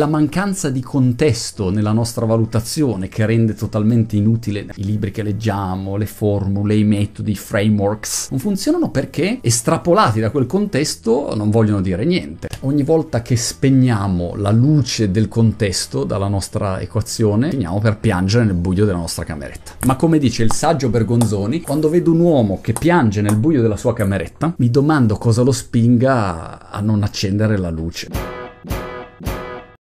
la mancanza di contesto nella nostra valutazione che rende totalmente inutile i libri che leggiamo, le formule, i metodi, i frameworks, non funzionano perché estrapolati da quel contesto non vogliono dire niente. Ogni volta che spegniamo la luce del contesto dalla nostra equazione, finiamo per piangere nel buio della nostra cameretta. Ma come dice il saggio Bergonzoni, quando vedo un uomo che piange nel buio della sua cameretta, mi domando cosa lo spinga a non accendere la luce.